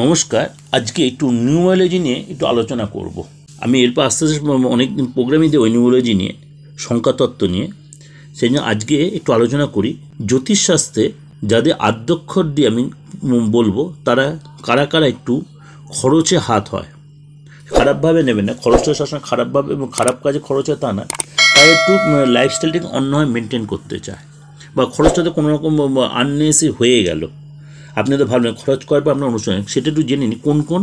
নমস্কার আজকে একটু নিউমোলজি নিয়ে একটু আলোচনা করব। আমি এরপর আস্তে আস্তে অনেক প্রোগ্রামই দেবো নিউমোলজি নিয়ে সংখ্যাতত্ত্ব নিয়ে সেই জন্য আজকে একটু আলোচনা করি জ্যোতিষশাস্ত্রে যাদের আদ্যক্ষর দিয়ে আমি বলবো তারা কারা কারা একটু খরচে হাত হয় খারাপভাবে নেবে না খরচটা সবসময় খারাপভাবে এবং খারাপ কাজে খরচ হয় তা না তারা একটু লাইফস্টাইলটাকে অন্যভাবে মেনটেন করতে চায় বা খরচটাতে কোনো রকম আননেসি হয়ে গেলো আপনি তো ভাবলেন খরচ করার পর আপনার অনুষ্ঠান সেটা একটু জেনে নিন কোন কোন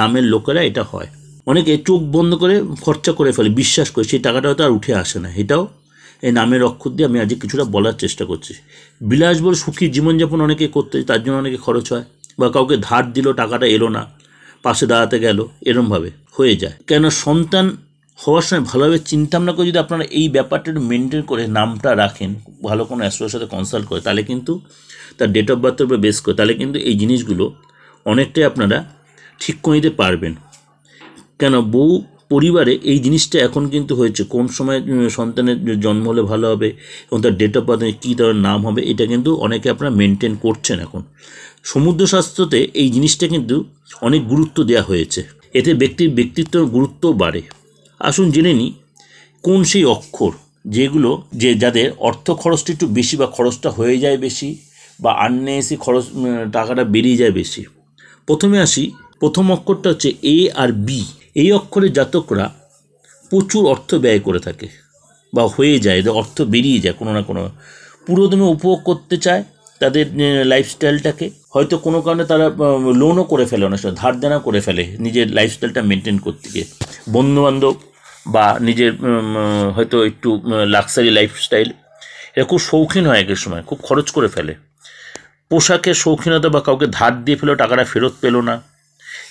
নামের লোকেরা এটা হয় অনেকে চোখ বন্ধ করে খরচা করে ফেলে বিশ্বাস করে সেই টাকাটা হয়তো আর উঠে আসে না এটাও এই নামের অক্ষর দিয়ে আমি আজকে কিছুটা বলার চেষ্টা করছি বিলাসবহুল সুখী জীবনযাপন অনেকে করতে তার জন্য অনেকে খরচ হয় বা কাউকে ধার দিল টাকাটা এলো না পাশে দাঁড়াতে গেল এরমভাবে হয়ে যায় কেন সন্তান হওয়ার সময় ভালোভাবে ভাবনা করে যদি আপনারা এই ব্যাপারটা মেনটেন করে নামটা রাখেন ভালো কোনো অ্যাস্ট্রোর সাথে কনসাল্ট করে তাহলে কিন্তু তার ডেট অফ বার্থের উপর বেস করে তাহলে কিন্তু এই জিনিসগুলো অনেকটাই আপনারা ঠিক করে নিতে পারবেন কেন বউ পরিবারে এই জিনিসটা এখন কিন্তু হয়েছে কোন সময় সন্তানের জন্ম হলে ভালো হবে এবং তার ডেট অফ বার্থ কী ধরনের নাম হবে এটা কিন্তু অনেকে আপনারা মেনটেন করছেন এখন সমুদ্র স্বাস্থ্যতে এই জিনিসটা কিন্তু অনেক গুরুত্ব দেওয়া হয়েছে এতে ব্যক্তির ব্যক্তিত্বের গুরুত্ব বাড়ে আসুন জেনে নিই কোন সেই অক্ষর যেগুলো যে যাদের অর্থ খরচটা একটু বেশি বা খরচটা হয়ে যায় বেশি বা এসে খরচ টাকাটা বেরিয়ে যায় বেশি প্রথমে আসি প্রথম অক্ষরটা হচ্ছে এ আর বি এই অক্ষরের জাতকরা প্রচুর অর্থ ব্যয় করে থাকে বা হয়ে যায় এদের অর্থ বেরিয়ে যায় কোনো না কোনো পুরোদমে উপভোগ করতে চায় তাদের লাইফস্টাইলটাকে হয়তো কোনো কারণে তারা লোনও করে ফেলে অনেক সময় ধার দেনা করে ফেলে নিজের লাইফস্টাইলটা মেনটেন করতে গিয়ে বন্ধুবান্ধব বা নিজের হয়তো একটু লাক্সারি লাইফস্টাইল এরা খুব শৌখিন হয় একের সময় খুব খরচ করে ফেলে পোশাকের শৌখিনতা বা কাউকে ধার দিয়ে ফেলো টাকাটা ফেরত পেলো না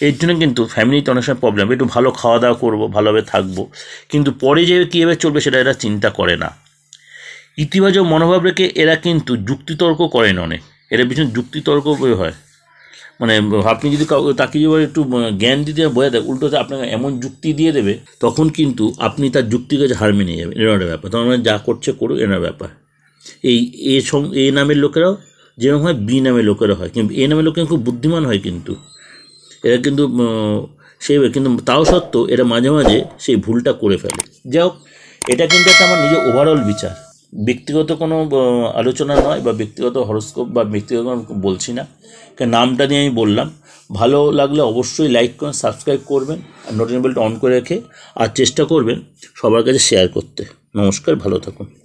এর জন্য কিন্তু ফ্যামিলিতে অনেক সময় প্রবলেম একটু ভালো খাওয়া দাওয়া করবো ভালোভাবে থাকবো কিন্তু পরে যে কীভাবে চলবে সেটা এরা চিন্তা করে না ইতিবাচক মনোভাব রেখে এরা কিন্তু যুক্তিতর্ক করেন অনেক এরা ভীষণ যুক্তিতর্ক হয় মানে আপনি যদি তাকে যদি একটু জ্ঞান দিতে বোঝা দেয় উল্টোতে আপনাকে এমন যুক্তি দিয়ে দেবে তখন কিন্তু আপনি তার যুক্তি কাছে হার মেনে যাবেন এনার ব্যাপার তখন মানে যা করছে করুক এনার ব্যাপার এই এ সং এ নামের লোকেরাও যেরকম হয় বি নামের লোকেরা হয় কিন্তু এ নামের লোকের খুব বুদ্ধিমান হয় কিন্তু এরা কিন্তু সেই কিন্তু তাও সত্ত্বেও এরা মাঝে মাঝে সেই ভুলটা করে ফেলে যাই হোক এটা কিন্তু একটা আমার নিজের ওভারঅল বিচার ব্যক্তিগত কোনো আলোচনা নয় বা ব্যক্তিগত হরস্কোপ বা ব্যক্তিগত বলছি না নামটা নিয়ে আমি বললাম ভালো লাগলে অবশ্যই লাইক করেন সাবস্ক্রাইব করবেন আর নোটিফিকেশন অন করে রেখে আর চেষ্টা করবেন সবার কাছে শেয়ার করতে নমস্কার ভালো থাকুন